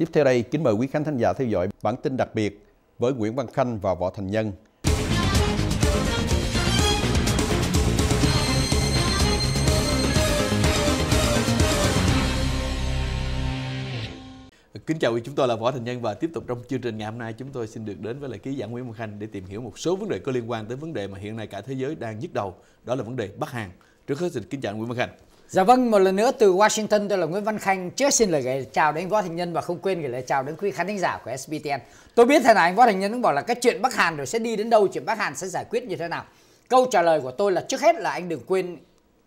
Tiếp theo đây, kính mời quý khán thính giả theo dõi bản tin đặc biệt với Nguyễn Văn Khanh và Võ Thành Nhân. Kính chào quý chúng tôi là Võ Thành Nhân và tiếp tục trong chương trình ngày hôm nay chúng tôi xin được đến với lại ký giả Nguyễn Văn Khanh để tìm hiểu một số vấn đề có liên quan tới vấn đề mà hiện nay cả thế giới đang nhức đầu đó là vấn đề Bắc Hàn. Trước hết xin kính chào Nguyễn Văn Khanh. Dạ vâng, một lần nữa từ Washington tôi là Nguyễn Văn Khanh Trước xin lời gửi chào đến Võ Thành Nhân và không quên gửi lời chào đến quý khán thính giả của SBTN Tôi biết thế này anh Võ Thành Nhân cũng bảo là cái chuyện Bắc Hàn rồi sẽ đi đến đâu, chuyện Bắc Hàn sẽ giải quyết như thế nào Câu trả lời của tôi là trước hết là anh đừng quên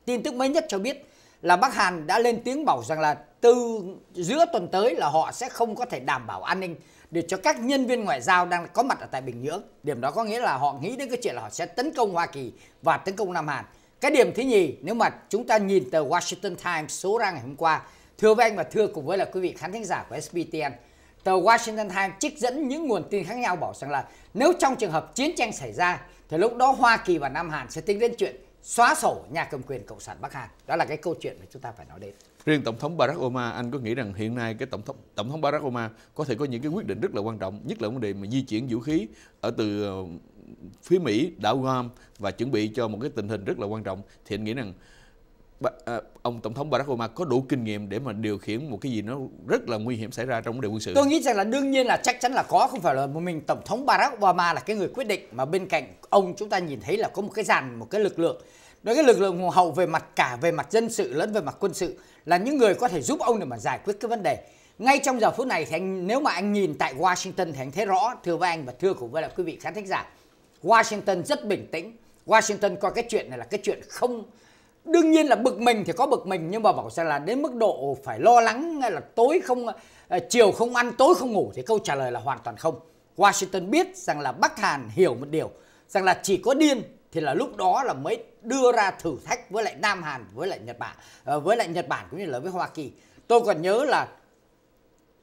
tin tức mới nhất cho biết là Bắc Hàn đã lên tiếng bảo rằng là từ giữa tuần tới là họ sẽ không có thể đảm bảo an ninh để cho các nhân viên ngoại giao đang có mặt ở tại Bình Nhưỡng. Điểm đó có nghĩa là họ nghĩ đến cái chuyện là họ sẽ tấn công Hoa Kỳ và tấn công Nam Hàn. Cái điểm thứ nhì nếu mà chúng ta nhìn tờ Washington Times số ra ngày hôm qua Thưa với anh và thưa cùng với là quý vị khán thính giả của SBTN Tờ Washington Times trích dẫn những nguồn tin khác nhau bảo rằng là Nếu trong trường hợp chiến tranh xảy ra Thì lúc đó Hoa Kỳ và Nam Hàn sẽ tính đến chuyện xóa sổ nhà cầm quyền Cộng sản Bắc Hàn Đó là cái câu chuyện mà chúng ta phải nói đến Riêng Tổng thống Barack Obama, anh có nghĩ rằng hiện nay cái Tổng thống Tổng thống Barack Obama có thể có những cái quyết định rất là quan trọng, nhất là vấn đề mà di chuyển vũ khí ở từ ờ, phía Mỹ đã gom và chuẩn bị cho một cái tình hình rất là quan trọng thì anh nghĩ rằng à, ông tổng thống Barack Obama có đủ kinh nghiệm để mà điều khiển một cái gì nó rất là nguy hiểm xảy ra trong vấn đề quân sự. Tôi nghĩ rằng là đương nhiên là chắc chắn là có không phải là một mình tổng thống Barack Obama là cái người quyết định mà bên cạnh ông chúng ta nhìn thấy là có một cái dàn một cái lực lượng đó cái lực lượng hậu về mặt cả về mặt dân sự lẫn về mặt quân sự là những người có thể giúp ông để mà giải quyết cái vấn đề ngay trong giờ phút này thì anh nếu mà anh nhìn tại Washington thì anh thấy rõ thưa với anh và thưa cùng với là quý vị khán thính giả Washington rất bình tĩnh. Washington coi cái chuyện này là cái chuyện không đương nhiên là bực mình thì có bực mình nhưng mà bảo rằng là đến mức độ phải lo lắng hay là tối không ờ, chiều không ăn tối không ngủ thì câu trả lời là hoàn toàn không. Washington biết rằng là Bắc Hàn hiểu một điều rằng là chỉ có điên thì là lúc đó là mới đưa ra thử thách với lại Nam Hàn với lại Nhật Bản ờ, với lại Nhật Bản cũng như là với Hoa Kỳ. Tôi còn nhớ là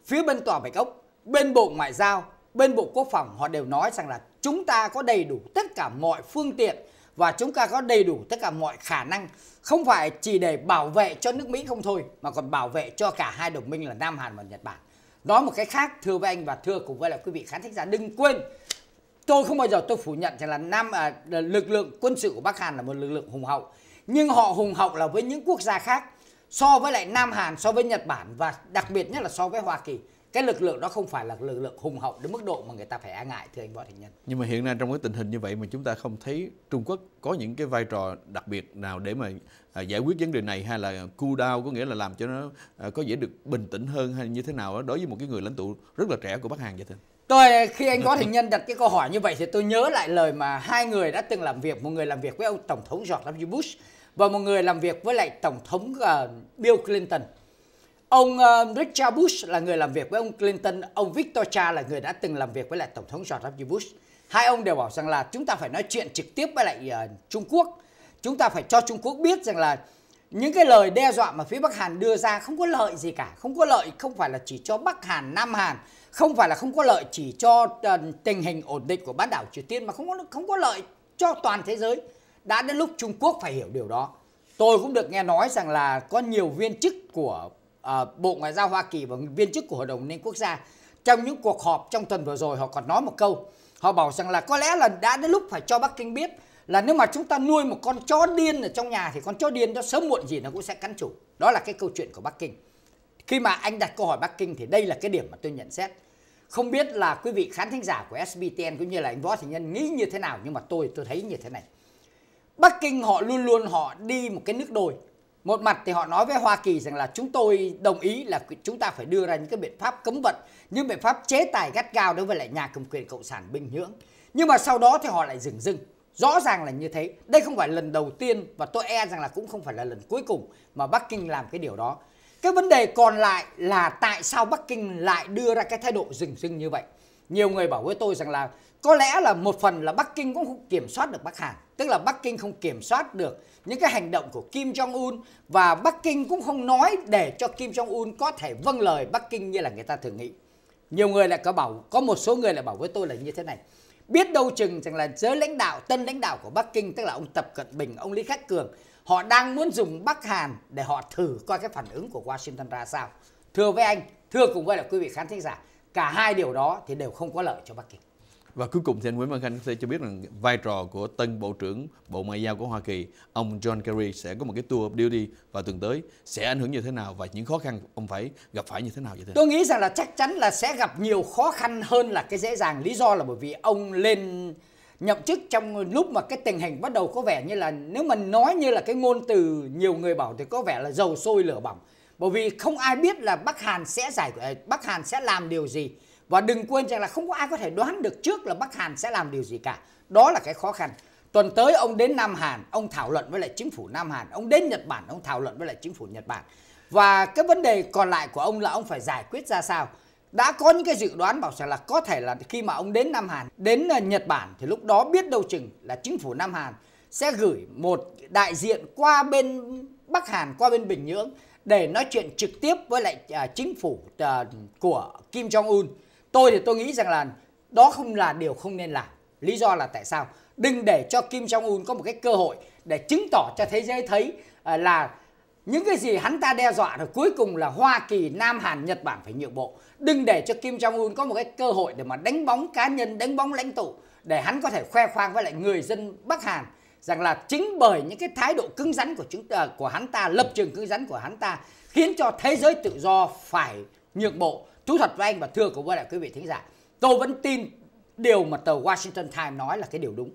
phía bên tòa Bạch Ốc, bên Bộ Ngoại giao, bên Bộ Quốc phòng họ đều nói rằng là chúng ta có đầy đủ tất cả mọi phương tiện và chúng ta có đầy đủ tất cả mọi khả năng không phải chỉ để bảo vệ cho nước Mỹ không thôi mà còn bảo vệ cho cả hai đồng minh là Nam Hàn và Nhật Bản. đó một cái khác thưa với anh và thưa cùng với là quý vị khán thính giả đừng quên tôi không bao giờ tôi phủ nhận rằng là Nam à, lực lượng quân sự của Bắc Hàn là một lực lượng hùng hậu nhưng họ hùng hậu là với những quốc gia khác so với lại Nam Hàn so với Nhật Bản và đặc biệt nhất là so với Hoa Kỳ cái lực lượng đó không phải là lực lượng hùng hậu đến mức độ mà người ta phải e ngại thưa anh võ thành nhân nhưng mà hiện nay trong cái tình hình như vậy mà chúng ta không thấy trung quốc có những cái vai trò đặc biệt nào để mà à, giải quyết vấn đề này hay là cool down có nghĩa là làm cho nó à, có dễ được bình tĩnh hơn hay như thế nào đó đối với một cái người lãnh tụ rất là trẻ của bắc hàn vậy thưa Tôi khi anh Võ Thành Nhân đặt cái câu hỏi như vậy thì tôi nhớ lại lời mà hai người đã từng làm việc, một người làm việc với ông tổng thống George W. Bush và một người làm việc với lại tổng thống ờ, Bill Clinton Ông uh, Richard Bush là người làm việc với ông Clinton, ông Victor Cha là người đã từng làm việc với lại Tổng thống George W. Bush. Hai ông đều bảo rằng là chúng ta phải nói chuyện trực tiếp với lại uh, Trung Quốc. Chúng ta phải cho Trung Quốc biết rằng là những cái lời đe dọa mà phía Bắc Hàn đưa ra không có lợi gì cả, không có lợi không phải là chỉ cho Bắc Hàn, Nam Hàn, không phải là không có lợi chỉ cho uh, tình hình ổn định của bán đảo Triều Tiên mà không có không có lợi cho toàn thế giới. Đã đến lúc Trung Quốc phải hiểu điều đó. Tôi cũng được nghe nói rằng là có nhiều viên chức của Ờ, Bộ Ngoại giao Hoa Kỳ và viên chức của Hội đồng Liên Quốc gia trong những cuộc họp trong tuần vừa rồi họ còn nói một câu họ bảo rằng là có lẽ là đã đến lúc phải cho Bắc Kinh biết là nếu mà chúng ta nuôi một con chó điên ở trong nhà thì con chó điên đó sớm muộn gì nó cũng sẽ cắn chủ đó là cái câu chuyện của Bắc Kinh khi mà anh đặt câu hỏi Bắc Kinh thì đây là cái điểm mà tôi nhận xét không biết là quý vị khán thính giả của SBTN cũng như là anh Võ Thị Nhân nghĩ như thế nào nhưng mà tôi tôi thấy như thế này Bắc Kinh họ luôn luôn họ đi một cái nước đồi. Một mặt thì họ nói với Hoa Kỳ rằng là chúng tôi đồng ý là chúng ta phải đưa ra những cái biện pháp cấm vận, những biện pháp chế tài gắt gao đối với lại nhà cầm quyền Cộng sản Bình Nhưỡng. Nhưng mà sau đó thì họ lại dừng dưng. Rõ ràng là như thế. Đây không phải lần đầu tiên và tôi e rằng là cũng không phải là lần cuối cùng mà Bắc Kinh làm cái điều đó. Cái vấn đề còn lại là tại sao Bắc Kinh lại đưa ra cái thái độ dừng dưng như vậy? nhiều người bảo với tôi rằng là có lẽ là một phần là Bắc Kinh cũng không kiểm soát được Bắc Hàn, tức là Bắc Kinh không kiểm soát được những cái hành động của Kim Jong Un và Bắc Kinh cũng không nói để cho Kim Jong Un có thể vâng lời Bắc Kinh như là người ta thường nghĩ. Nhiều người lại có bảo, có một số người lại bảo với tôi là như thế này. Biết đâu chừng rằng là giới lãnh đạo, tân lãnh đạo của Bắc Kinh, tức là ông Tập Cận Bình, ông Lý Khắc Cường, họ đang muốn dùng Bắc Hàn để họ thử coi cái phản ứng của Washington ra sao. Thưa với anh, thưa cùng với là quý vị khán thính giả, cả hai điều đó thì đều không có lợi cho Bắc Kinh. Và cuối cùng thì anh Nguyễn Văn Khanh sẽ cho biết rằng vai trò của tân Bộ trưởng Bộ Ngoại giao của Hoa Kỳ, ông John Kerry sẽ có một cái tour of duty vào tuần tới sẽ ảnh hưởng như thế nào và những khó khăn ông phải gặp phải như thế nào vậy thế? Tôi nghĩ rằng là chắc chắn là sẽ gặp nhiều khó khăn hơn là cái dễ dàng. Lý do là bởi vì ông lên nhậm chức trong lúc mà cái tình hình bắt đầu có vẻ như là nếu mà nói như là cái ngôn từ nhiều người bảo thì có vẻ là dầu sôi lửa bỏng bởi vì không ai biết là Bắc Hàn sẽ giải ờ, Bắc Hàn sẽ làm điều gì và đừng quên rằng là không có ai có thể đoán được trước là Bắc Hàn sẽ làm điều gì cả đó là cái khó khăn tuần tới ông đến Nam Hàn ông thảo luận với lại chính phủ Nam Hàn ông đến Nhật Bản ông thảo luận với lại chính phủ Nhật Bản và cái vấn đề còn lại của ông là ông phải giải quyết ra sao đã có những cái dự đoán bảo rằng là có thể là khi mà ông đến Nam Hàn đến ờ, Nhật Bản thì lúc đó biết đâu chừng là chính phủ Nam Hàn sẽ gửi một đại diện qua bên Bắc Hàn qua bên Bình Nhưỡng để nói chuyện trực tiếp với lại à, chính phủ à, của Kim Jong Un. Tôi thì tôi nghĩ rằng là đó không là điều không nên làm. Lý do là tại sao? Đừng để cho Kim Jong Un có một cái cơ hội để chứng tỏ cho thế giới thấy à, là những cái gì hắn ta đe dọa rồi cuối cùng là Hoa Kỳ, Nam Hàn, Nhật Bản phải nhượng bộ. Đừng để cho Kim Jong Un có một cái cơ hội để mà đánh bóng cá nhân, đánh bóng lãnh tụ để hắn có thể khoe khoang với lại người dân Bắc Hàn rằng là chính bởi những cái thái độ cứng rắn của chúng ta của hắn ta lập trường cứng rắn của hắn ta khiến cho thế giới tự do phải nhượng bộ thú thật với anh và thưa của với lại quý vị thính giả tôi vẫn tin điều mà tờ Washington Times nói là cái điều đúng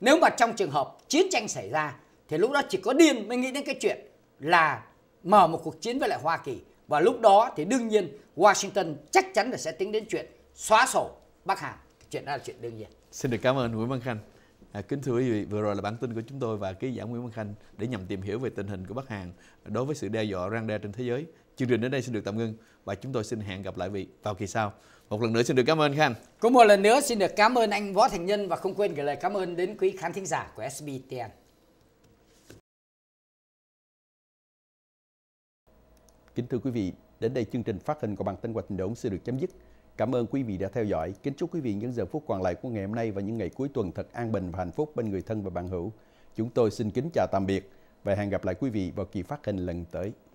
nếu mà trong trường hợp chiến tranh xảy ra thì lúc đó chỉ có điên mới nghĩ đến cái chuyện là mở một cuộc chiến với lại Hoa Kỳ và lúc đó thì đương nhiên Washington chắc chắn là sẽ tính đến chuyện xóa sổ Bắc Hàn chuyện đó là chuyện đương nhiên xin được cảm ơn Nguyễn Văn Khanh À, kính thưa quý vị, vừa rồi là bản tin của chúng tôi và ký giả Nguyễn Văn Khanh để nhằm tìm hiểu về tình hình của Bắc Hàn đối với sự đe dọa răng đe trên thế giới. Chương trình đến đây xin được tạm ngưng và chúng tôi xin hẹn gặp lại vị vào kỳ sau. Một lần nữa xin được cảm ơn Khanh. Cũng một lần nữa xin được cảm ơn anh Võ Thành Nhân và không quên gửi lời cảm ơn đến quý khán thính giả của SBTN. Kính thưa quý vị, đến đây chương trình phát hình của bản tin hoạch động sẽ được chấm dứt. Cảm ơn quý vị đã theo dõi. Kính chúc quý vị những giờ phút còn lại của ngày hôm nay và những ngày cuối tuần thật an bình và hạnh phúc bên người thân và bạn hữu. Chúng tôi xin kính chào tạm biệt và hẹn gặp lại quý vị vào kỳ phát hình lần tới.